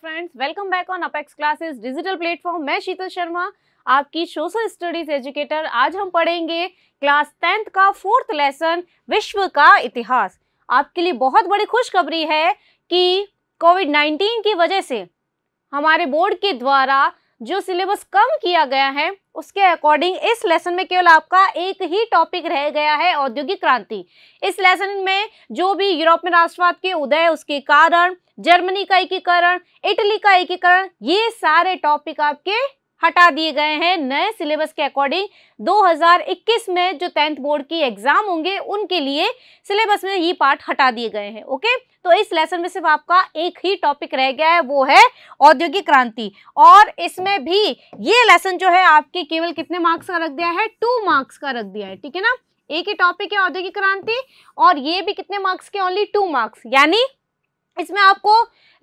friends welcome back on Apex classes digital platform मैं शीतल शर्मा आपकी social studies educator आज हम पढ़ेंगे क्लास टेंथ का फोर्थ लेसन विश्व का इतिहास आपके लिए बहुत बड़ी खुशखबरी है कि कोविड नाइन्टीन की वजह से हमारे बोर्ड के द्वारा जो सिलेबस कम किया गया है उसके अकॉर्डिंग इस लेसन में केवल आपका एक ही टॉपिक रह गया है औद्योगिक क्रांति इस लेसन में जो भी यूरोप में राष्ट्रवाद के उदय उसके कारण जर्मनी का एकीकरण इटली का एकीकरण ये सारे टॉपिक आपके हटा दिए गए हैं नए सिलेबस के अकॉर्डिंग 2021 में जो टेंथ बोर्ड की एग्जाम होंगे उनके लिए सिलेबस में ये पार्ट हटा दिए गए हैं ओके तो इस लेसन में सिर्फ आपका एक ही टॉपिक रह गया है वो है औद्योगिक क्रांति और इसमें भी ये लेसन जो है आपके केवल कितने मार्क्स का रख दिया है टू मार्क्स का रख दिया है ठीक है ना एक ही टॉपिक है औद्योगिक क्रांति और ये भी कितने मार्क्स के ओनली टू मार्क्स यानी इसमें आपको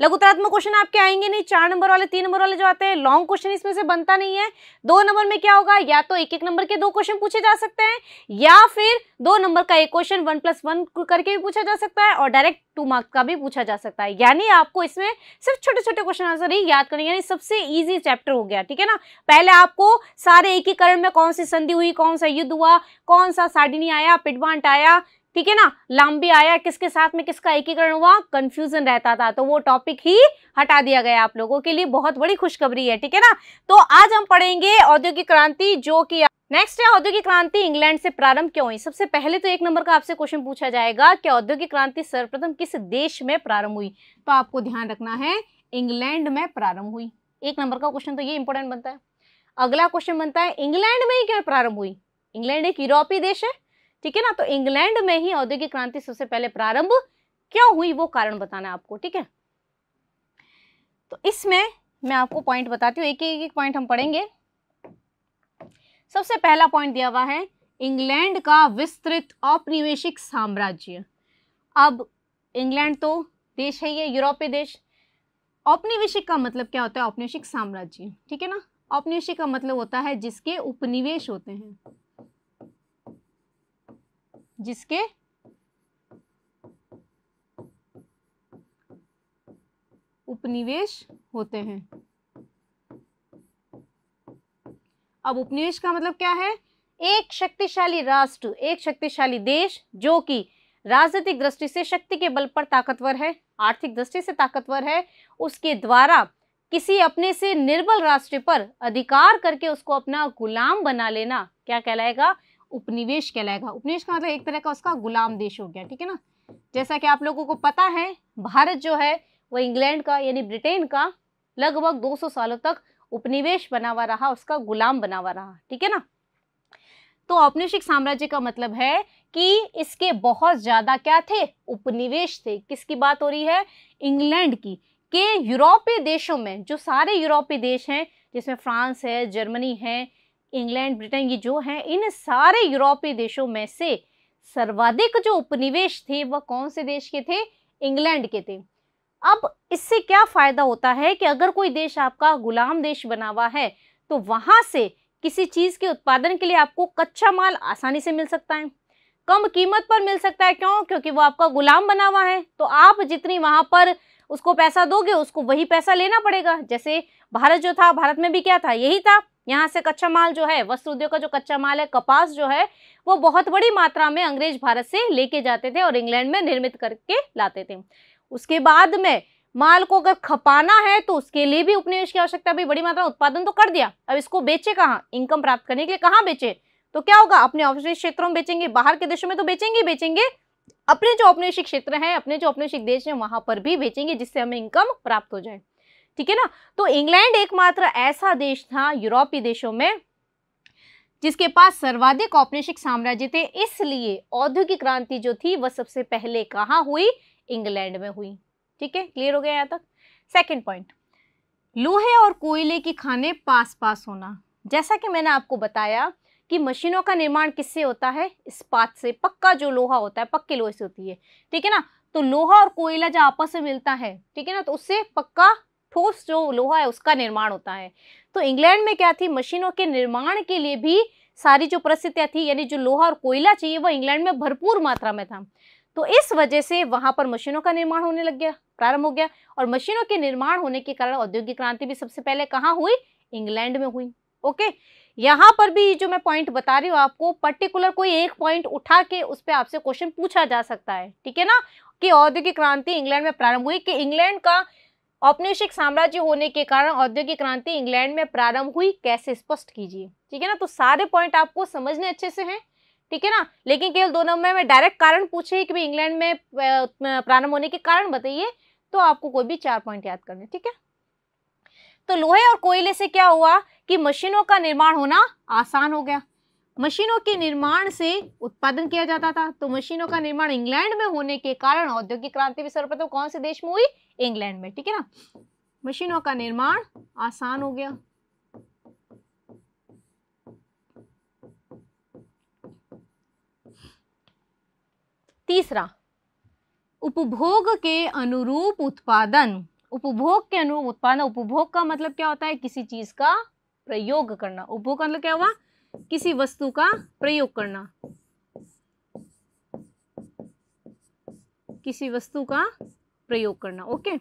लघुतरात्मक क्वेश्चन आपके आएंगे नहीं चार नंबर वाले तीन नंबर वाले जो आते हैं लॉन्ग क्वेश्चन इसमें से बनता नहीं है दो नंबर में क्या होगा या तो एक एक नंबर के दो क्वेश्चन पूछे जा सकते हैं या फिर दो नंबर का एक क्वेश्चन वन प्लस वन करके भी पूछा जा सकता है और डायरेक्ट टू मार्क्स का भी पूछा जा सकता है यानी आपको इसमें सिर्फ छोटे छोटे क्वेश्चन आंसर ही याद करेंगे यानी सबसे ईजी चैप्टर हो गया ठीक है ना पहले आपको सारे एकीकरण में कौन सी संधि हुई कौन सा युद्ध हुआ कौन सा साडिनी आया पिडवांट आया ठीक है ना लाम्बी आया किसके साथ में किसका एकीकरण हुआ कंफ्यूजन रहता था तो वो टॉपिक ही हटा दिया गया आप लोगों के लिए बहुत बड़ी खुशखबरी है ठीक है ना तो आज हम पढ़ेंगे औद्योगिक क्रांति जो कि नेक्स्ट है औद्योगिक क्रांति इंग्लैंड से प्रारंभ क्यों हुई सबसे पहले तो एक नंबर का आपसे क्वेश्चन पूछा जाएगा कि औद्योगिक क्रांति सर्वप्रथम किस देश में प्रारंभ हुई तो आपको ध्यान रखना है इंग्लैंड में प्रारंभ हुई एक नंबर का क्वेश्चन तो ये इंपॉर्टेंट बनता है अगला क्वेश्चन बनता है इंग्लैंड में ही क्यों प्रारंभ हुई इंग्लैंड एक यूरोपीय देश है ठीक है ना तो इंग्लैंड में ही औद्योगिक क्रांति सबसे पहले प्रारंभ क्यों हुई वो कारण बताना है आपको ठीक है तो इसमें मैं आपको पॉइंट बताती हूँ एक एक, एक पॉइंट हम पढ़ेंगे सबसे पहला पॉइंट दिया हुआ है इंग्लैंड का विस्तृत औपनिवेशिक साम्राज्य अब इंग्लैंड तो देश है ये यूरोपीय देश औपनिवेशिक का मतलब क्या होता है औपनिवेशिक साम्राज्य ठीक है ना औपनिवेशिक का मतलब होता है जिसके उपनिवेश होते हैं जिसके उपनिवेश होते हैं अब उपनिवेश का मतलब क्या है एक शक्तिशाली राष्ट्र एक शक्तिशाली देश जो कि राजनीतिक दृष्टि से शक्ति के बल पर ताकतवर है आर्थिक दृष्टि से ताकतवर है उसके द्वारा किसी अपने से निर्बल राष्ट्र पर अधिकार करके उसको अपना गुलाम बना लेना क्या कहलाएगा उपनिवेश कहलाएगा उपनिवेश का मतलब एक तरह का उसका गुलाम देश हो गया ठीक है ना जैसा कि आप लोगों को पता है भारत जो है वो इंग्लैंड का यानी ब्रिटेन का लगभग 200 सालों तक उपनिवेश बना हुआ रहा उसका गुलाम बना हुआ रहा ठीक है ना तो औपनिवेशिक साम्राज्य का मतलब है कि इसके बहुत ज़्यादा क्या थे उपनिवेश थे किसकी बात हो रही है इंग्लैंड की के यूरोपीय देशों में जो सारे यूरोपीय देश हैं जिसमें फ्रांस है जर्मनी है इंग्लैंड ब्रिटेन ये जो हैं इन सारे यूरोपीय देशों में से सर्वाधिक जो उपनिवेश थे वह कौन से देश के थे इंग्लैंड के थे अब इससे क्या फ़ायदा होता है कि अगर कोई देश आपका गुलाम देश बना हुआ है तो वहाँ से किसी चीज़ के उत्पादन के लिए आपको कच्चा माल आसानी से मिल सकता है कम कीमत पर मिल सकता है क्यों क्योंकि वो आपका गुलाम बना हुआ है तो आप जितनी वहाँ पर उसको पैसा दोगे उसको वही पैसा लेना पड़ेगा जैसे भारत जो था भारत में भी क्या था यही था यहाँ से कच्चा माल जो है वस्त्र उद्योग का जो कच्चा माल है कपास जो है वो बहुत बड़ी मात्रा में अंग्रेज भारत से लेके जाते थे और इंग्लैंड में निर्मित करके लाते थे उसके बाद में माल को अगर खपाना है तो उसके लिए भी उपनिवेश की आवश्यकता भी बड़ी मात्रा उत्पादन तो कर दिया अब इसको बेचे कहाँ इनकम प्राप्त करने के लिए कहाँ बेचे तो क्या होगा अपने औपनिवेश क्षेत्रों में बेचेंगे बाहर के देशों में तो बेचेंगे बेचेंगे अपने जो औपनिवेशिक क्षेत्र हैं अपने जो औपनिवेशिक देश हैं वहां पर भी बेचेंगे जिससे हमें इनकम प्राप्त हो जाए ठीक है ना तो इंग्लैंड एकमात्र ऐसा देश था यूरोपीय देशों में जिसके पास सर्वाधिक औपनिषिक साम्राज्य थे इसलिए औद्योगिक क्रांति जो थी वह सबसे पहले कहाँ हुई इंग्लैंड में हुई ठीक है क्लियर हो गया यहाँ तक सेकेंड पॉइंट लोहे और कोयले की खाने पास पास होना जैसा कि मैंने आपको बताया कि मशीनों का निर्माण किससे होता है इस्पात से पक्का जो लोहा होता है पक्के लोहे से होती है ठीक है ना तो लोहा और कोयला जो आपस में मिलता है ठीक है ना तो उससे पक्का ठोस जो लोहा है उसका निर्माण होता है तो इंग्लैंड में क्या थी मशीनों के निर्माण के लिए भी सारी जो परिस्थितियाँ थी यानी जो लोहा और कोयला चाहिए वो इंग्लैंड में भरपूर मात्रा में था तो इस वजह से वहाँ पर मशीनों का निर्माण होने लग गया प्रारंभ हो गया और मशीनों के निर्माण होने के कारण औद्योगिक क्रांति भी सबसे पहले कहाँ हुई इंग्लैंड में हुई ओके यहाँ पर भी जो मैं पॉइंट बता रही हूँ आपको पर्टिकुलर कोई एक पॉइंट उठा के उस पर आपसे क्वेश्चन पूछा जा सकता है ठीक है ना कि औद्योगिक क्रांति इंग्लैंड में प्रारंभ हुई कि इंग्लैंड का औपनिवेशिक साम्राज्य होने के कारण औद्योगिक क्रांति इंग्लैंड में प्रारंभ हुई कैसे स्पष्ट कीजिए ठीक है ना तो सारे पॉइंट आपको समझने अच्छे से हैं ठीक है ना लेकिन केवल दो नंबर में डायरेक्ट कारण पूछे कि भाई इंग्लैंड में प्रारंभ होने के कारण बताइए तो आपको कोई भी चार पॉइंट याद करने ठीक है तो लोहे और कोयले से क्या हुआ कि मशीनों का निर्माण होना आसान हो गया मशीनों के निर्माण से उत्पादन किया जाता था तो मशीनों का निर्माण इंग्लैंड में होने के कारण औद्योगिक क्रांति भी सर्वप्रथम कौन से देश में हुई इंग्लैंड में ठीक है ना मशीनों का निर्माण आसान हो गया तीसरा उपभोग के अनुरूप उत्पादन उपभोग के अनुरूप उत्पादन उपभोग का मतलब क्या होता है किसी चीज का प्रयोग करना उपभोग का मतलब क्या हुआ किसी वस्तु का प्रयोग करना किसी वस्तु का प्रयोग करना ओके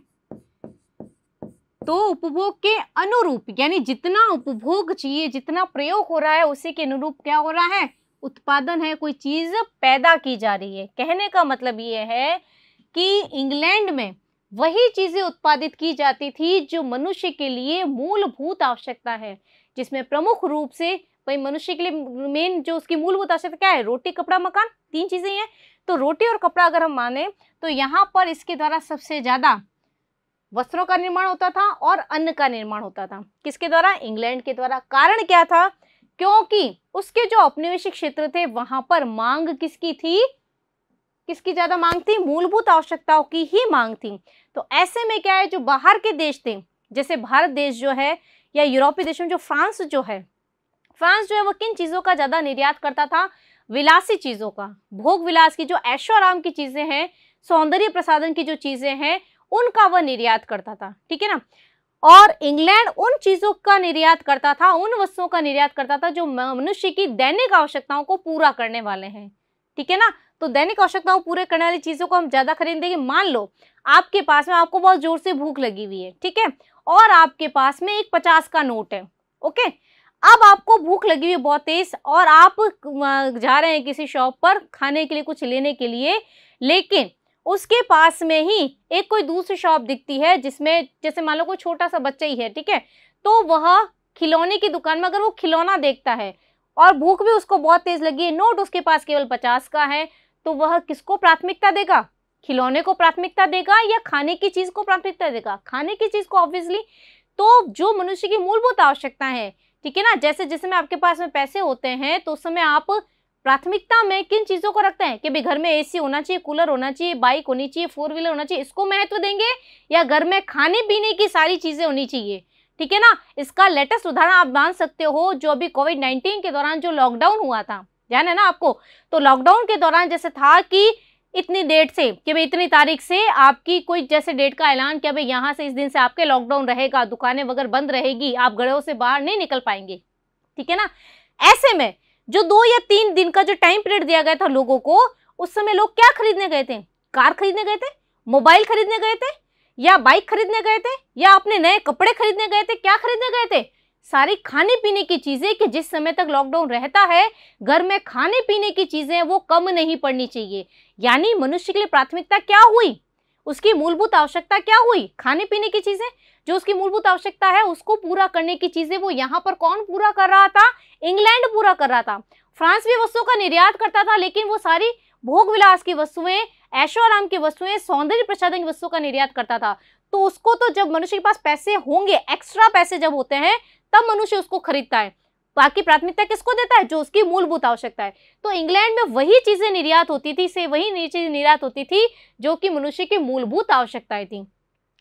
तो उपभोग के अनुरूप यानी जितना उपभोग चाहिए जितना प्रयोग हो रहा है उसी के अनुरूप क्या हो रहा है उत्पादन है कोई चीज पैदा की जा रही है कहने का मतलब यह है कि इंग्लैंड में वही चीजें उत्पादित की जाती थी जो मनुष्य के लिए मूलभूत आवश्यकता है जिसमें प्रमुख रूप से वही मनुष्य के लिए मेन जो उसकी मूलभूत आवश्यकता क्या है रोटी कपड़ा मकान तीन चीज़ें हैं तो रोटी और कपड़ा अगर हम माने तो यहाँ पर इसके द्वारा सबसे ज़्यादा वस्त्रों का निर्माण होता था और अन्न का निर्माण होता था किसके द्वारा इंग्लैंड के द्वारा कारण क्या था क्योंकि उसके जो औपनिवेशिक क्षेत्र थे वहां पर मांग किसकी थी किसकी ज्यादा मांग थी मूलभूत आवश्यकताओं की ही मांग थी तो ऐसे में क्या है जो बाहर के देश थे जैसे भारत देश जो है या यूरोपीय देश में जो फ्रांस जो है फ्रांस जो है वो किन चीज़ों का ज़्यादा निर्यात करता था विलासी चीज़ों का भोग विलास की जो ऐशो आराम की चीज़ें हैं सौंदर्य प्रसादन की जो चीज़ें हैं उनका वह निर्यात करता था ठीक है ना और इंग्लैंड उन चीज़ों का निर्यात करता था उन वस्तुओं का निर्यात करता था जो मनुष्य की दैनिक आवश्यकताओं को पूरा करने वाले हैं ठीक है ना तो दैनिक आवश्यकताओं पूरे करने वाली चीज़ों को हम ज़्यादा खरीदेंगे मान लो आपके पास में आपको बहुत ज़ोर से भूख लगी हुई है ठीक है और आपके पास में एक पचास का नोट है ओके अब आपको भूख लगी हुई है बहुत तेज और आप जा रहे हैं किसी शॉप पर खाने के लिए कुछ लेने के लिए लेकिन उसके पास में ही एक कोई दूसरी शॉप दिखती है जिसमें जैसे मान लो कोई छोटा सा बच्चा ही है ठीक है तो वह खिलौने की दुकान में अगर वो खिलौना देखता है और भूख भी उसको बहुत तेज लगी है नोट उसके पास केवल पचास का है तो वह किसको प्राथमिकता देगा खिलौने को प्राथमिकता देगा या खाने की चीज़ को प्राथमिकता देगा खाने की चीज़ को ऑब्वियसली तो जो मनुष्य की मूलभूत आवश्यकता है ठीक है ना जैसे जिस समय आपके पास में पैसे होते हैं तो उस समय आप प्राथमिकता में किन चीज़ों को रखते हैं कि भाई घर में एसी होना चाहिए कूलर होना चाहिए बाइक होनी चाहिए फोर व्हीलर होना चाहिए इसको महत्व देंगे या घर में खाने पीने की सारी चीज़ें होनी चाहिए ठीक है ना इसका लेटेस्ट उदाहरण आप मान सकते हो जो अभी कोविड नाइन्टीन के दौरान जो लॉकडाउन हुआ था ध्यान है ना आपको तो लॉकडाउन के दौरान जैसे था कि इतनी डेट से कि भाई इतनी तारीख से आपकी कोई जैसे डेट का ऐलान किया भाई यहाँ से इस दिन से आपके लॉकडाउन रहेगा दुकानें वगैरह बंद रहेगी आप घरों से बाहर नहीं निकल पाएंगे ठीक है ना ऐसे में जो दो या तीन दिन का जो टाइम पीरियड दिया गया था लोगों को उस समय लोग क्या खरीदने गए थे कार खरीदने गए थे मोबाइल खरीदने गए थे या बाइक खरीदने गए थे या अपने नए कपड़े खरीदने गए थे क्या खरीदने गए थे सारी खाने पीने की चीज़ें कि जिस समय तक लॉकडाउन रहता है घर में खाने पीने की चीज़ें वो कम नहीं पड़नी चाहिए यानी मनुष्य के लिए प्राथमिकता क्या हुई उसकी मूलभूत आवश्यकता क्या हुई खाने पीने की चीजें जो उसकी मूलभूत आवश्यकता है उसको पूरा करने की चीजें वो यहाँ पर कौन पूरा कर रहा था इंग्लैंड पूरा कर रहा था फ्रांस भी वस्तुओं का निर्यात करता था लेकिन वो सारी भोग विलास की वस्तुएं ऐशो आराम की वस्तुएं सौंदर्य प्रसाद की वस्तुओं का निर्यात करता था तो उसको तो जब मनुष्य के पास पैसे होंगे एक्स्ट्रा पैसे जब होते हैं तब मनुष्य उसको खरीदता है बाकी प्राथमिकता किसको देता है जो उसकी मूलभूत आवश्यकता है तो इंग्लैंड में वही चीज़ें निर्यात होती थी से वही चीज़ निर्यात होती थी जो कि मनुष्य की मूलभूत आवश्यकताएं थी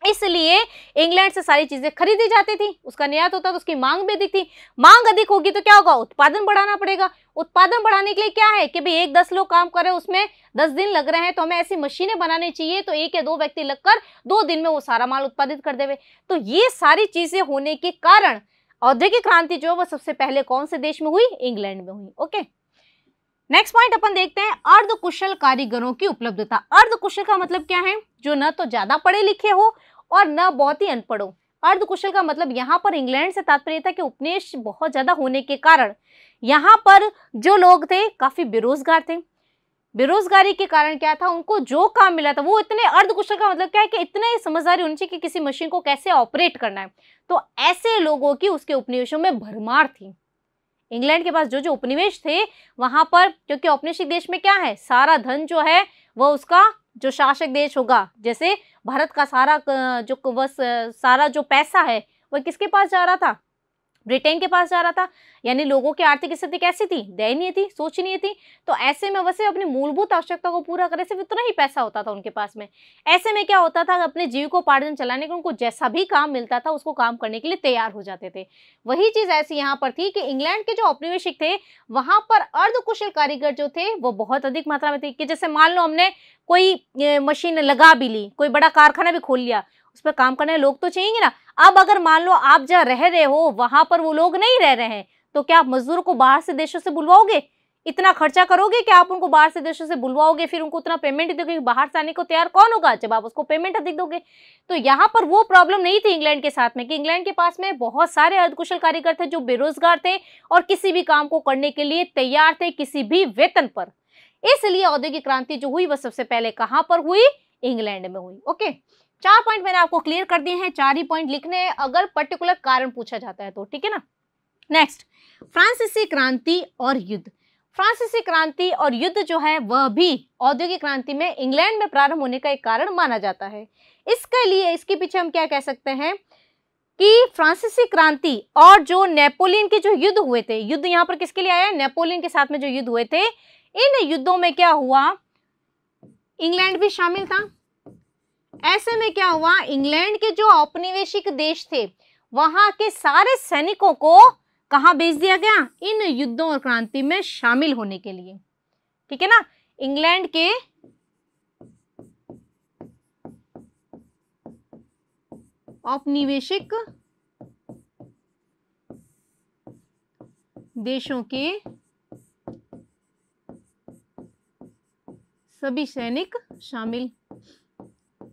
इसलिए इंग्लैंड से सारी चीज़ें खरीदी जाती थी उसका निर्यात होता तो उसकी मांग भी अधिक थी मांग अधिक होगी तो क्या होगा उत्पादन बढ़ाना पड़ेगा उत्पादन बढ़ाने के लिए क्या है कि भाई एक दस लोग काम कर रहे हैं उसमें दस दिन लग रहे हैं तो हमें ऐसी मशीनें बनानी चाहिए तो एक या दो व्यक्ति लगकर दो दिन में वो सारा माल उत्पादित कर देवे तो ये सारी चीज़ें होने के कारण औद्योगिक क्रांति जो वो सबसे पहले कौन से देश में हुई इंग्लैंड में हुई ओके नेक्स्ट पॉइंट अपन देखते हैं अर्ध कुशल कारीगरों की उपलब्धता अर्ध कुशल का मतलब क्या है जो न तो ज्यादा पढ़े लिखे हो और न बहुत ही अनपढ़ हो अर्ध कुशल का मतलब यहाँ पर इंग्लैंड से तात्पर्य था कि उपनिवेश बहुत ज्यादा होने के कारण यहाँ पर जो लोग थे काफी बेरोजगार थे बेरोजगारी के कारण क्या था उनको जो काम मिला था वो इतने अर्धकुशल का मतलब क्या है कि इतने समझदारी होनी चाहिए कि किसी मशीन को कैसे ऑपरेट करना है तो ऐसे लोगों की उसके उपनिवेशों में भरमार थी इंग्लैंड के पास जो जो उपनिवेश थे वहां पर क्योंकि औपनिवेशिक देश में क्या है सारा धन जो है वह उसका जो शासक देश होगा जैसे भारत का सारा जो वह सारा जो पैसा है वह किसके पास जा रहा था ब्रिटेन के पास जा रहा था यानी लोगों की आर्थिक स्थिति कैसी थी दयनीय थी सोचनीय थी तो ऐसे में वैसे अपनी मूलभूत आवश्यकता को पूरा करे सिर्फ इतना ही पैसा होता था उनके पास में ऐसे में क्या होता था अपने जीव को पार्जन चलाने के उनको जैसा भी काम मिलता था उसको काम करने के लिए तैयार हो जाते थे वही चीज़ ऐसी यहाँ पर थी कि इंग्लैंड के जो औपनिवेशिक थे वहां पर अर्धकुशल कारीगर जो थे वो बहुत अधिक मात्रा में थे कि जैसे मान लो हमने कोई मशीन लगा भी ली कोई बड़ा कारखाना भी खोल लिया उस पर काम करने लोग तो चाहिए ना अब अगर मान लो आप जहाँ रह रहे हो वहां पर वो लोग नहीं रह रहे हैं तो क्या आप मजदूर को बाहर से देशों से बुलवाओगे इतना खर्चा करोगे कि आप उनको बाहर से देशों से बुलवाओगे फिर उनको उतना पेमेंट दोगे बाहर से आने को तैयार कौन होगा जब आप उसको पेमेंट अधिक दोगे तो यहाँ पर वो प्रॉब्लम नहीं थी इंग्लैंड के साथ में कि इंग्लैंड के पास में बहुत सारे अर्धकुशल कारीगर थे जो बेरोजगार थे और किसी भी काम को करने के लिए तैयार थे किसी भी वेतन पर इसलिए औद्योगिक क्रांति जो हुई वह सबसे पहले कहाँ पर हुई इंग्लैंड में हुई ओके चार पॉइंट मैंने आपको क्लियर कर दिए हैं चार ही पॉइंट लिखने हैं अगर पर्टिकुलर कारण पूछा जाता है तो ठीक है ना नेक्स्ट फ्रांसीसी क्रांति और युद्ध फ्रांसीसी क्रांति और युद्ध जो है वह भी औद्योगिक क्रांति में इंग्लैंड में प्रारंभ होने का एक कारण माना जाता है इसके लिए इसके पीछे हम क्या कह सकते हैं कि फ्रांसीसी क्रांति और जो नेपोलियन के जो युद्ध हुए थे युद्ध यहाँ पर किसके लिए आया नेपोलियन के साथ में जो युद्ध हुए थे इन युद्धों में क्या हुआ इंग्लैंड भी शामिल था ऐसे में क्या हुआ इंग्लैंड के जो औपनिवेशिक देश थे वहां के सारे सैनिकों को कहा भेज दिया गया इन युद्धों और क्रांति में शामिल होने के लिए ठीक है ना इंग्लैंड के औपनिवेशिक देशों के सभी सैनिक शामिल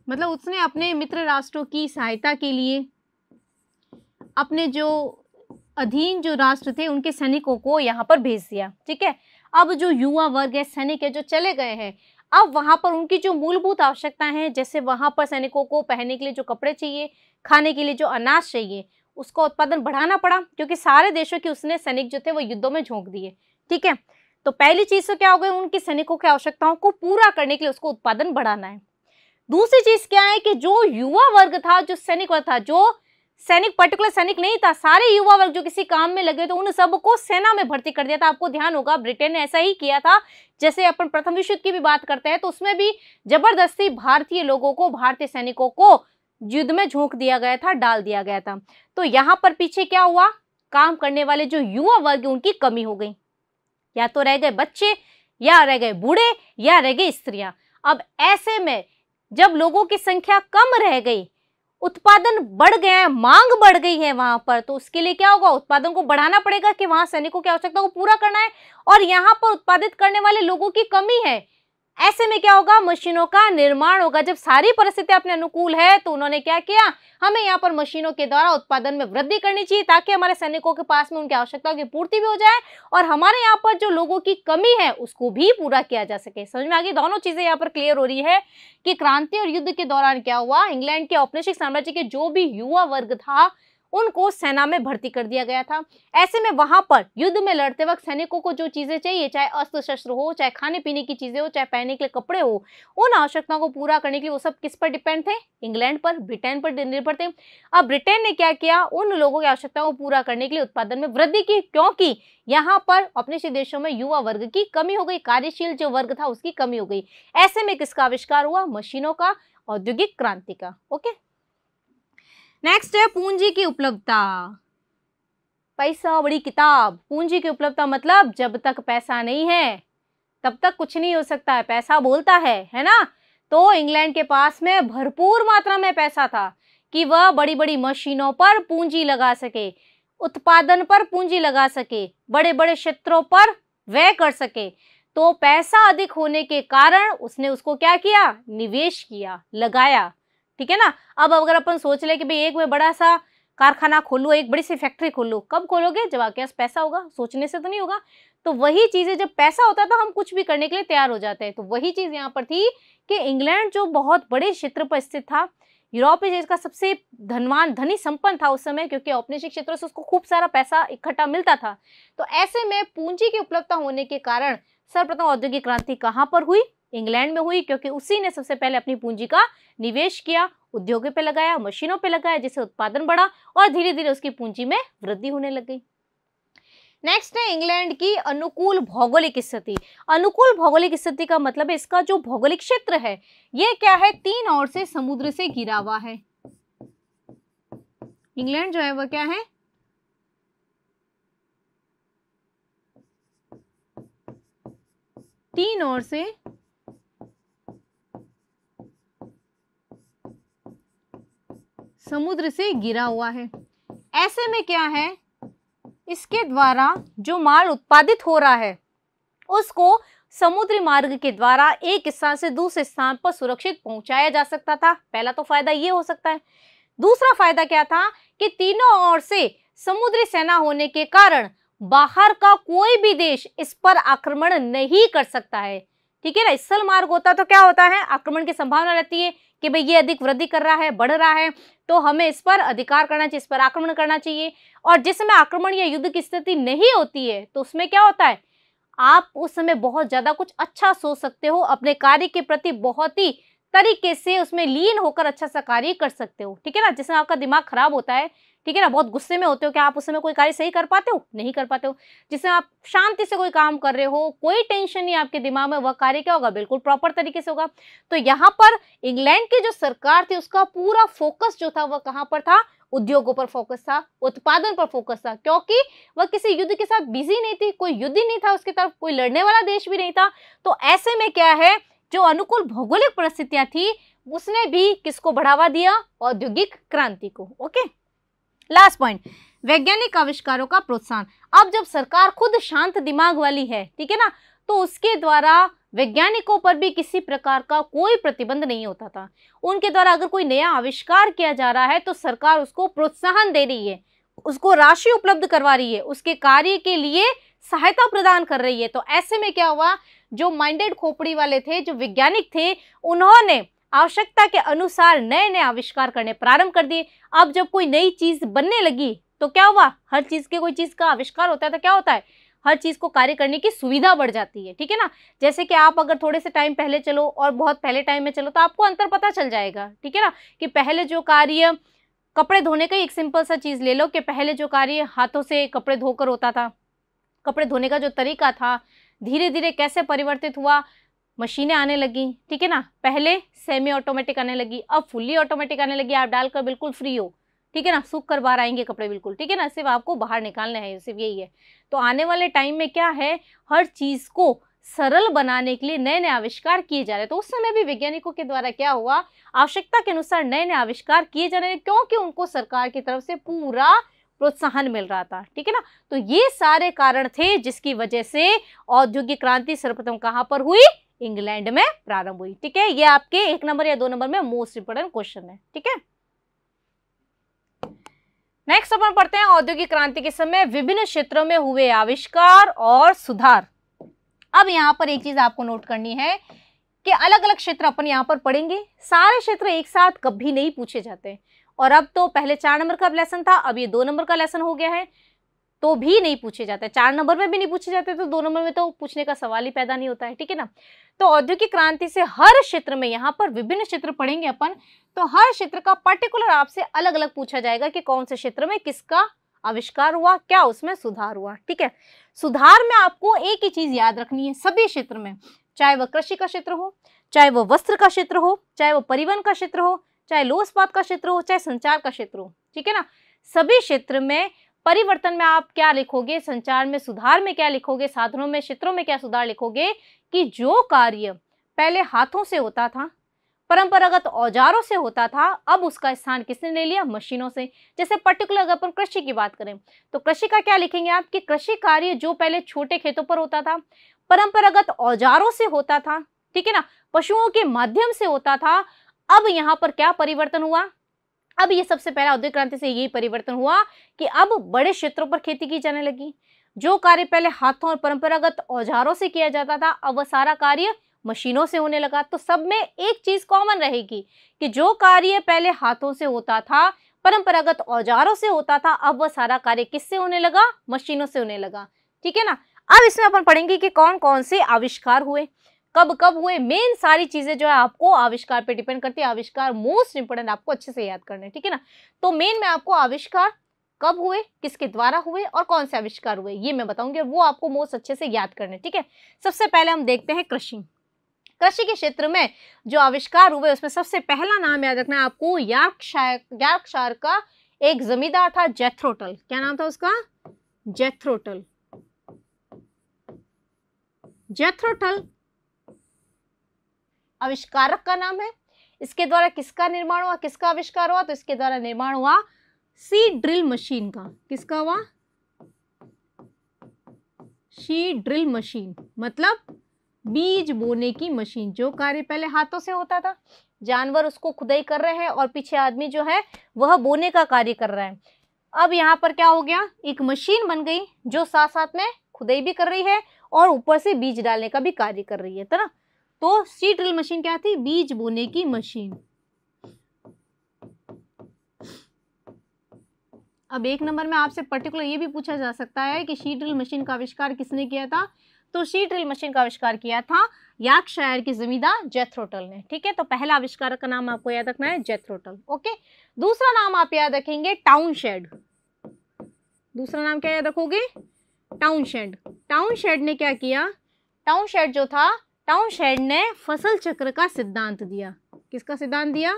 मतलब उसने अपने मित्र राष्ट्रों की सहायता के लिए अपने जो अधीन जो राष्ट्र थे उनके सैनिकों को यहाँ पर भेज दिया ठीक है अब जो युवा वर्ग है सैनिक है जो चले गए हैं अब वहाँ पर उनकी जो मूलभूत आवश्यकता है जैसे वहाँ पर सैनिकों को पहनने के लिए जो कपड़े चाहिए खाने के लिए जो अनाज चाहिए उसका उत्पादन बढ़ाना पड़ा क्योंकि सारे देशों के उसने सैनिक जो थे वो युद्धों में झोंक दिए ठीक है तो पहली चीज़ तो क्या हो गई उनकी सैनिकों की आवश्यकताओं को पूरा करने के लिए उसको उत्पादन बढ़ाना है दूसरी चीज क्या है कि जो युवा वर्ग था जो सैनिक वर्ग था जो सैनिक पर्टिकुलर सैनिक नहीं था सारे युवा वर्ग जो किसी काम में लगे थे तो उन सबको सेना में भर्ती कर दिया था आपको ध्यान होगा ब्रिटेन ने ऐसा ही किया था जैसे अपन प्रथम विश्व की भी बात करते हैं तो उसमें भी जबरदस्ती भारतीय लोगों को भारतीय सैनिकों को युद्ध में झोंक दिया गया था डाल दिया गया था तो यहाँ पर पीछे क्या हुआ काम करने वाले जो युवा वर्ग उनकी कमी हो गई या तो रह गए बच्चे या रह गए बूढ़े या रह गए स्त्रियां अब ऐसे में जब लोगों की संख्या कम रह गई उत्पादन बढ़ गया है मांग बढ़ गई है वहां पर तो उसके लिए क्या होगा उत्पादन को बढ़ाना पड़ेगा कि वहां सैनिकों की आवश्यकता को पूरा करना है और यहाँ पर उत्पादित करने वाले लोगों की कमी है ऐसे में क्या होगा मशीनों का निर्माण होगा जब सारी परिस्थितियां अपने अनुकूल है तो उन्होंने क्या किया हमें यहाँ पर मशीनों के द्वारा उत्पादन में वृद्धि करनी चाहिए ताकि हमारे सैनिकों के पास में उनकी आवश्यकताओं की पूर्ति भी हो जाए और हमारे यहाँ पर जो लोगों की कमी है उसको भी पूरा किया जा सके समझ में आगे दोनों चीजें यहाँ पर क्लियर हो रही है कि क्रांति और युद्ध के दौरान क्या हुआ इंग्लैंड के औपनिशिक साम्राज्य के जो भी युवा वर्ग था उनको सेना में भर्ती कर दिया गया था ऐसे में वहां पर युद्ध में लड़ते वक्त सैनिकों को जो चीजें चाहिए चाहे अस्त्र शस्त्र हो चाहे खाने पीने की चीजें हो चाहे पहनने के लिए कपड़े हो उन आवश्यकताओं को पूरा करने के लिए वो सब किस पर डिपेंड थे इंग्लैंड पर ब्रिटेन पर निर्भर थे अब ब्रिटेन ने क्या किया उन लोगों की आवश्यकताओं को पूरा करने के लिए उत्पादन में वृद्धि की क्योंकि यहाँ पर अपने से देशों में युवा वर्ग की कमी हो गई कार्यशील जो वर्ग था उसकी कमी हो गई ऐसे में किसका आविष्कार हुआ मशीनों का औद्योगिक क्रांति का ओके नेक्स्ट है पूंजी की उपलब्धता पैसा बड़ी किताब पूंजी की उपलब्धता मतलब जब तक पैसा नहीं है तब तक कुछ नहीं हो सकता है पैसा बोलता है है ना तो इंग्लैंड के पास में भरपूर मात्रा में पैसा था कि वह बड़ी बड़ी मशीनों पर पूंजी लगा सके उत्पादन पर पूंजी लगा सके बड़े बड़े क्षेत्रों पर व्यय कर सके तो पैसा अधिक होने के कारण उसने उसको क्या किया निवेश किया लगाया ठीक है ना अब अगर अपन सोच ले कि भाई एक मैं बड़ा सा कारखाना खोलूँ एक बड़ी सी फैक्ट्री खोलूँ कब खोलोगे जब आपके पास पैसा होगा सोचने से तो नहीं होगा तो वही चीज़ें जब पैसा होता है तो हम कुछ भी करने के लिए तैयार हो जाते हैं तो वही चीज़ यहाँ पर थी कि इंग्लैंड जो बहुत बड़े क्षेत्र पर स्थित था यूरोप देश सबसे धनवान धनी संपन्न था उस समय क्योंकि औपनिवेशिक क्षेत्रों से उसको खूब सारा पैसा इकट्ठा मिलता था तो ऐसे में पूंजी की उपलब्धता होने के कारण सर्वप्रथम औद्योगिक क्रांति कहाँ पर हुई इंग्लैंड में हुई क्योंकि उसी ने सबसे पहले अपनी पूंजी का निवेश किया उद्योगों पर लगाया मशीनों पर लगाया जिससे उत्पादन बढ़ा और धीरे धीरे उसकी पूंजी में वृद्धि होने लग गई नेक्स्ट है इंग्लैंड की अनुकूल भौगोलिक स्थिति अनुकूल भौगोलिक स्थिति का मतलब है इसका जो भौगोलिक क्षेत्र है यह क्या है तीन ओर से समुद्र से घिरा हुआ है इंग्लैंड जो है वह क्या है तीन ओर से समुद्र से गिरा हुआ है ऐसे में क्या है इसके द्वारा जो माल उत्पादित हो रहा है उसको समुद्री मार्ग के द्वारा एक स्थान से दूसरे स्थान पर सुरक्षित पहुंचाया जा सकता था पहला तो फायदा ये हो सकता है दूसरा फायदा क्या था कि तीनों ओर से समुद्री सेना होने के कारण बाहर का कोई भी देश इस पर आक्रमण नहीं कर सकता है ठीक है ना स्थल मार्ग होता तो क्या होता है आक्रमण की संभावना रहती है कि भाई ये अधिक वृद्धि कर रहा है बढ़ रहा है तो हमें इस पर अधिकार करना चाहिए इस पर आक्रमण करना चाहिए और जिस समय आक्रमण या युद्ध की स्थिति नहीं होती है तो उसमें क्या होता है आप उस समय बहुत ज़्यादा कुछ अच्छा सोच सकते हो अपने कार्य के प्रति बहुत ही तरीके से उसमें लीन होकर अच्छा सा कार्य कर सकते हो ठीक है ना जिसमें आपका दिमाग खराब होता है ठीक है ना बहुत गुस्से में होते हो कि आप उस समय कोई कार्य सही कर पाते हो नहीं कर पाते हो जिसमें आप शांति से कोई काम कर रहे हो कोई टेंशन नहीं आपके दिमाग में वह कार्य क्या होगा बिल्कुल प्रॉपर तरीके से होगा तो यहाँ पर इंग्लैंड की जो सरकार थी उसका पूरा फोकस जो था वह कहाँ पर था उद्योगों पर फोकस था उत्पादन पर फोकस था क्योंकि वह किसी युद्ध के साथ बिजी नहीं थी कोई युद्ध नहीं था उसकी तरफ कोई लड़ने वाला देश भी नहीं था तो ऐसे में क्या है जो अनुकूल भौगोलिक परिस्थितियां थी उसने भी किसको बढ़ावा दिया औद्योगिक क्रांति को ओके लास्ट पॉइंट वैज्ञानिक आविष्कारों का प्रोत्साहन अब जब सरकार खुद शांत दिमाग वाली है ठीक है ना तो उसके द्वारा वैज्ञानिकों पर भी किसी प्रकार का कोई प्रतिबंध नहीं होता था उनके द्वारा अगर कोई नया आविष्कार किया जा रहा है तो सरकार उसको प्रोत्साहन दे रही है उसको राशि उपलब्ध करवा रही है उसके कार्य के लिए सहायता प्रदान कर रही है तो ऐसे में क्या हुआ जो माइंडेड खोपड़ी वाले थे जो वैज्ञानिक थे उन्होंने आवश्यकता के अनुसार नए नए आविष्कार करने प्रारंभ कर दिए अब जब कोई नई चीज बनने लगी तो क्या हुआ हर चीज के कोई चीज का आविष्कार होता है तो क्या होता है हर चीज़ को कार्य करने की सुविधा बढ़ जाती है ठीक है ना जैसे कि आप अगर थोड़े से टाइम पहले चलो और बहुत पहले टाइम में चलो तो आपको अंतर पता चल जाएगा ठीक है ना कि पहले जो कार्य कपड़े धोने का एक सिंपल सा चीज़ ले लो कि पहले जो कार्य हाथों से कपड़े धोकर होता था कपड़े धोने का जो तरीका था धीरे धीरे कैसे परिवर्तित हुआ मशीनें आने लगी ठीक है ना पहले सेमी ऑटोमेटिक आने लगी अब फुल्ली ऑटोमेटिक आने लगी आप डालकर बिल्कुल फ्री हो ठीक है ना सूख कर बाहर आएंगे कपड़े बिल्कुल ठीक है ना सिर्फ आपको बाहर निकालने हैं सिर्फ यही है तो आने वाले टाइम में क्या है हर चीज़ को सरल बनाने के लिए नए नए आविष्कार किए जा रहे तो उस समय भी वैज्ञानिकों के द्वारा क्या हुआ आवश्यकता के अनुसार नए नए आविष्कार किए जा रहे क्योंकि उनको सरकार की तरफ से पूरा प्रोत्साहन मिल रहा था ठीक है ना तो ये सारे कारण थे जिसकी वजह से औद्योगिक क्रांति सर्वप्रथम कहाँ पर हुई इंग्लैंड में प्रारंभ हुई ठीक है ये आपके एक नंबर या दो नंबर में मोस्ट इंपोर्टेंट क्वेश्चन है ठीक है नेक्स्ट अपन पढ़ते हैं औद्योगिक क्रांति के समय विभिन्न क्षेत्रों में हुए आविष्कार और सुधार अब यहाँ पर एक चीज आपको नोट करनी है कि अलग अलग क्षेत्र अपन यहाँ पर पढ़ेंगे सारे क्षेत्र एक साथ कभी नहीं पूछे जाते और अब तो पहले चार नंबर का लेसन था अब ये दो नंबर का लेसन हो गया है तो भी नहीं पूछे जाते चार नंबर में भी नहीं पूछे जाते तो दो नंबर में तो पूछने का सवाल ही पैदा नहीं होता है ठीक है ना तो औद्योगिक क्रांति से हर क्षेत्र में यहाँ पर विभिन्न क्षेत्र पढ़ेंगे अपन तो हर क्षेत्र का पर्टिकुलर आपसे अलग अलग पूछा जाएगा कि कौन से क्षेत्र में किसका आविष्कार हुआ क्या उसमें सुधार हुआ ठीक है सुधार में आपको एक ही चीज याद रखनी है सभी क्षेत्र में चाहे वह कृषि का क्षेत्र हो चाहे वह वस्त्र का क्षेत्र हो चाहे वह परिवहन का क्षेत्र हो चाहे लो इस्पात का क्षेत्र हो चाहे संचार का क्षेत्र हो ठीक है ना सभी क्षेत्र में परिवर्तन में आप क्या लिखोगे संचार में सुधार में क्या लिखोगे साधनों में क्षेत्रों में क्या सुधार लिखोगे कि जो कार्य पहले हाथों से होता था परंपरागत औजारों से होता था अब उसका स्थान किसने ले लिया मशीनों से जैसे पर्टिकुलर अगर अपन कृषि की बात करें तो कृषि का क्या लिखेंगे आप कि कृषि कार्य जो पहले छोटे खेतों पर होता था परंपरागत औजारों से होता था ठीक है ना पशुओं के माध्यम से होता था अब यहाँ पर क्या परिवर्तन हुआ अब ये सबसे पहला औद्योगिक क्रांति से यही परिवर्तन हुआ कि अब बड़े क्षेत्रों पर खेती की जाने लगी जो कार्य पहले हाथों और परंपरागत औजारों से किया जाता था अब वह सारा कार्य मशीनों से होने लगा तो सब में एक चीज कॉमन रहेगी कि जो कार्य पहले हाथों से होता था परंपरागत औजारों से होता था अब वह सारा कार्य किससे होने लगा मशीनों से होने लगा ठीक है ना अब इसमें अपन पढ़ेंगे कि कौन कौन से आविष्कार हुए कब कब हुए मेन सारी चीज़ें जो है आपको आविष्कार पे डिपेंड करती है आविष्कार मोस्ट इंपोर्टेंट आपको अच्छे से याद करना है ठीक है ना तो मेन में आपको आविष्कार कब हुए किसके द्वारा हुए और कौन से आविष्कार हुए ये मैं बताऊंगी और वो आपको मोस्ट अच्छे से याद करने ठीक है सबसे पहले हम देखते हैं कृषि कृषि के क्षेत्र में जो आविष्कार हुए उसमें सबसे पहला नाम याद रखना है आपको यार्कशायर यार्कशायर का एक जमींदार था जेथ्रोटल क्या नाम था उसका जेथ्रोटल जेथ्रोटल आविष्कारक का नाम है इसके द्वारा किसका निर्माण हुआ किसका आविष्कार हुआ तो इसके द्वारा निर्माण हुआ सी ड्रिल मशीन का किसका हुआ सी ड्रिल मशीन मतलब बीज बोने की मशीन जो कार्य पहले हाथों से होता था जानवर उसको खुदाई कर रहे हैं और पीछे आदमी जो है वह बोने का कार्य कर रहा है अब यहाँ पर क्या हो गया एक मशीन बन गई जो साथ साथ में खुदाई भी कर रही है और ऊपर से बीज डालने का भी कार्य कर रही है तो ना तो सी ड्रिल मशीन क्या थी बीज बोने की मशीन अब एक नंबर में आपसे पर्टिकुलर ये भी पूछा जा सकता है कि सी ड्रिल मशीन का आविष्कार किसने किया था तो शी ड्रिल मशीन का आविष्कार किया था याक शायर के जमींदार जेथ्रोटल ने ठीक है तो पहला आविष्कार का नाम आपको याद रखना है जेथ्रोटल ओके दूसरा नाम आप याद रखेंगे टाउनशेड दूसरा नाम क्या याद रखोगे टाउनशेड टाउनशेड ने क्या किया टाउन शेड जो था टाउनशेड ने फसल चक्र का सिद्धांत दिया किसका सिद्धांत दिया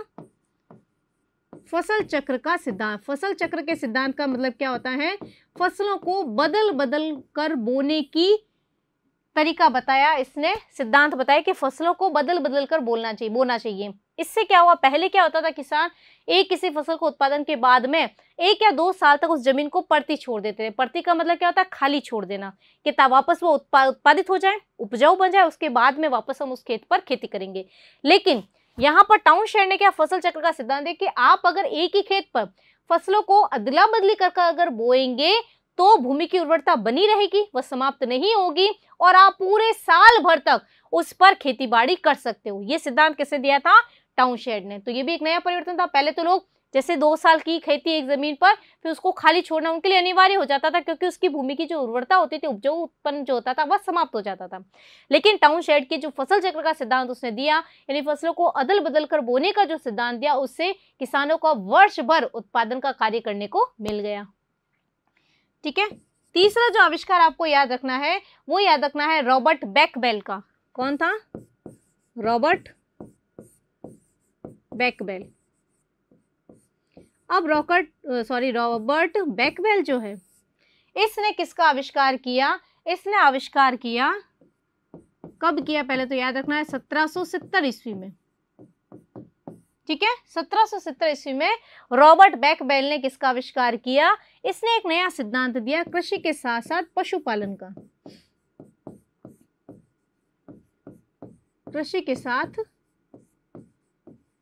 फसल चक्र का सिद्धांत फसल चक्र के सिद्धांत का मतलब क्या होता है फसलों को बदल बदल कर बोने की तरीका बताया इसने सिद्धांत बताया कि फसलों को बदल बदल कर बोलना चाहिए बोना चाहिए इससे क्या हुआ पहले क्या होता था किसान एक किसी फसल को उत्पादन के बाद में एक या दो साल तक उस जमीन को परती छोड़ देते थे परती का मतलब क्या होता है खाली छोड़ देना कि तब वापस वो उत्पा, उत्पादित हो जाए उपजाऊ बन जाए उसके बाद में वापस हम उस खेत पर खेती करेंगे लेकिन यहाँ पर टाउन शहर ने क्या फसल चक्र का सिद्धांत है कि आप अगर एक ही खेत पर फसलों को अदला बदली कर अगर बोएंगे तो भूमि की उर्वरता बनी रहेगी वह समाप्त नहीं होगी और आप पूरे साल भर तक उस पर खेती बाड़ी कर सकते हो ये सिद्धांत किसने दिया था टाउन शेड ने तो ये भी एक नया परिवर्तन था पहले तो लोग जैसे दो साल की खेती एक जमीन पर फिर उसको खाली छोड़ना उनके लिए अनिवार्य हो जाता था क्योंकि उसकी भूमि की जो उर्वरता होती थी उपजाऊ उत्पन्न जो होता था वह समाप्त हो जाता था लेकिन टाउन शेड के जो फसल चक्र का सिद्धांत उसने दिया यानी फसलों को अदल बदल कर बोने का जो सिद्धांत दिया उससे किसानों का वर्ष भर उत्पादन का कार्य करने को मिल गया ठीक है तीसरा जो आविष्कार आपको याद रखना है वो याद रखना है रॉबर्ट बैकबेल का कौन था रॉबर्ट बैकबेल अब रॉकर्ट सॉरी रॉबर्ट बैकबेल जो है इसने किसका आविष्कार किया इसने आविष्कार किया कब किया पहले तो याद रखना है सत्रह ईस्वी में ठीक है सत्रह सौ ईस्वी में रॉबर्ट बैकबेल ने किसका आविष्कार किया इसने एक नया सिद्धांत दिया कृषि के साथ साथ पशुपालन का कृषि के साथ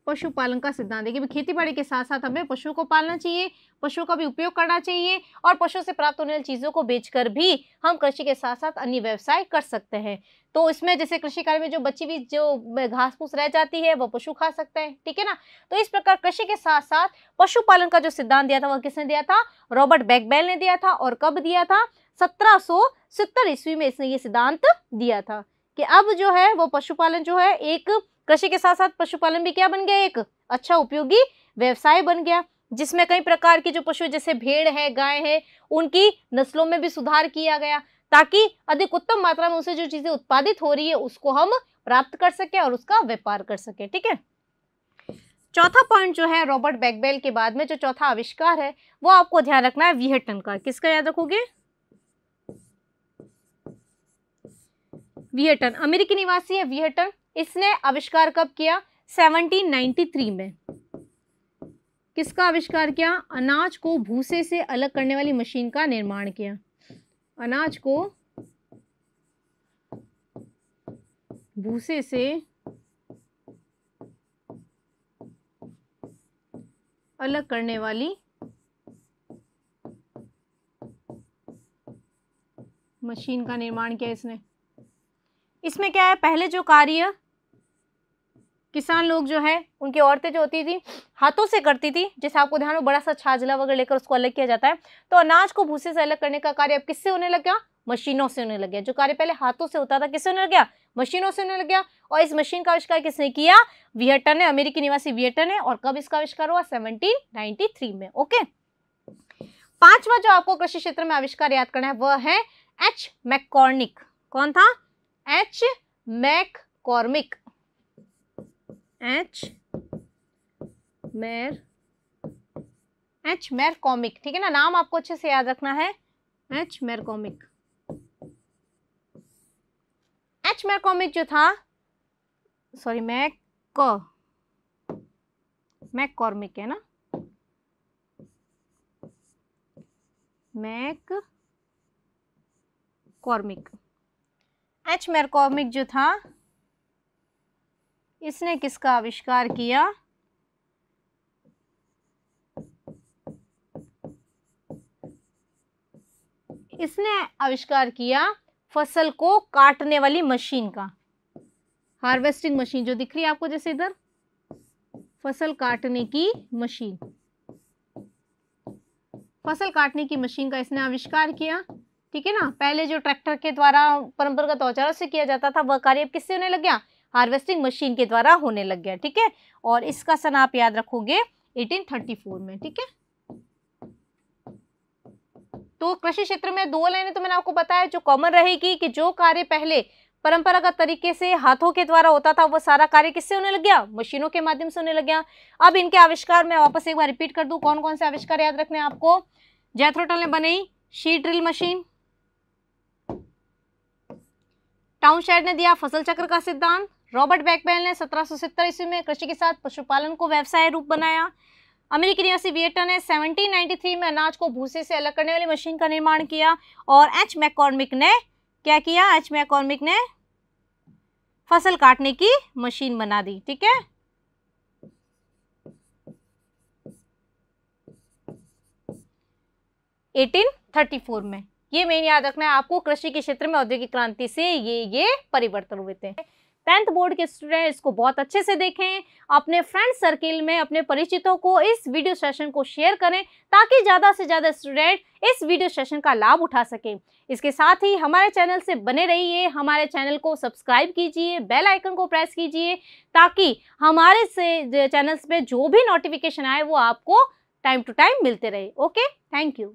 पशुपालन का सिद्धांत देखिए खेती बाड़ी के साथ साथ हमें पशुओं को पालना चाहिए पशुओं का भी उपयोग करना चाहिए और पशुओं से प्राप्त होने वाली चीज़ों को बेचकर भी हम कृषि के साथ साथ अन्य व्यवसाय कर सकते हैं तो इसमें जैसे कृषि कार्य में जो बची हुई जो घास फूस रह जाती है वो पशु खा सकते हैं ठीक है ना तो इस प्रकार कृषि के साथ साथ पशुपालन का जो सिद्धांत दिया था वह किसने दिया था रॉबर्ट बैकबेल ने दिया था और कब दिया था सत्रह ईस्वी में इसने ये सिद्धांत दिया था कि अब जो है वो पशुपालन जो है एक कृषि के साथ साथ पशुपालन भी क्या बन गया एक अच्छा उपयोगी व्यवसाय बन गया जिसमें कई प्रकार के जो पशु जैसे भेड़ है गाय है उनकी नस्लों में भी सुधार किया गया ताकि अधिक उत्तम मात्रा में उसे जो चीजें उत्पादित हो रही है उसको हम प्राप्त कर सके और उसका व्यापार कर सके ठीक है चौथा पॉइंट जो है रॉबर्ट बैकबेल के बाद में जो चौथा आविष्कार है वो आपको ध्यान रखना है विहटन का किसका याद रखोगे विहटन अमेरिकी निवासी है विहटन इसने आविष्कार कब किया 1793 में किसका आविष्कार किया अनाज को भूसे से अलग करने वाली मशीन का निर्माण किया अनाज को भूसे से अलग करने वाली मशीन का निर्माण किया इसने इसमें क्या है पहले जो कार्य किसान लोग जो है उनकी औरतें जो होती थी हाथों से करती थी जैसे आपको ध्यान हो बड़ा सा छाजला वगैरह लेकर उसको अलग किया जाता है तो अनाज को भूसे से अलग करने का कार्य अब किससे होने लग गया मशीनों से होने लग गया जो कार्य पहले हाथों से होता था किससे होने लग गया मशीनों से होने लग गया और इस मशीन का आविष्कार किसने किया वियटन है अमेरिकी निवासी वियटन है और कब इसका आविष्कार हुआ सेवनटीन में ओके पांचवा जो आपको कृषि क्षेत्र में आविष्कार याद करना है वह है एच मैकॉर्निक कौन था एच मैकॉर्मिक एच मैर एच मैर कॉमिक ठीक है ना नाम आपको अच्छे से याद रखना है H McCormick H McCormick जो था सॉरी मैक मैक कॉर्मिक है ना मैक कॉर्मिक एच कॉमिक जो था इसने किसका आविष्कार किया इसने आविष्कार किया फसल को काटने वाली मशीन का हार्वेस्टिंग मशीन जो दिख रही है आपको जैसे इधर फसल काटने की मशीन फसल काटने की मशीन का इसने आविष्कार किया ठीक है ना पहले जो ट्रैक्टर के द्वारा परंपरागत औजारों से किया जाता था वह कार्य अब किससे होने लग गया हार्वेस्टिंग मशीन के द्वारा होने लग गया ठीक है और इसका सन आप याद रखोगे 1834 में ठीक है तो कृषि क्षेत्र में दो लाइनें तो मैंने आपको बताया जो कॉमन रहेगी कि जो कार्य पहले परंपरागत तरीके से हाथों के द्वारा होता था वो सारा कार्य किससे होने लग गया मशीनों के माध्यम से होने लग गया अब इनके आविष्कार मैं वापस एक बार रिपीट कर दू कौन कौन से आविष्कार याद रखने आपको जैथ्रोटल ने बनाई seed drill machine Townshend ने दिया फसल चक्र का सिद्धांत रॉबर्ट बैकबेल ने सत्रह सौ ईस्वी में कृषि के साथ पशुपालन को व्यवसाय रूप बनाया अमेरिकी निवासी वियटन ने 1793 में अनाज को भूसे से अलग करने वाली मशीन का निर्माण किया और एच मैकॉर्मिक ने क्या किया एच मैकॉर्मिक ने फसल काटने की मशीन बना दी ठीक है एटीन थर्टी फोर में ये मेन याद रखना है आपको कृषि के क्षेत्र में औद्योगिक क्रांति से ये ये परिवर्तन हुए थे टेंथ बोर्ड के स्टूडेंट इसको बहुत अच्छे से देखें अपने फ्रेंड सर्किल में अपने परिचितों को इस वीडियो सेशन को शेयर करें ताकि ज़्यादा से ज़्यादा स्टूडेंट इस वीडियो सेशन का लाभ उठा सकें इसके साथ ही हमारे चैनल से बने रहिए हमारे चैनल को सब्सक्राइब कीजिए बेल आइकन को प्रेस कीजिए ताकि हमारे से चैनल्स पे जो भी नोटिफिकेशन आए वो आपको टाइम टू टाइम मिलते रहे ओके थैंक यू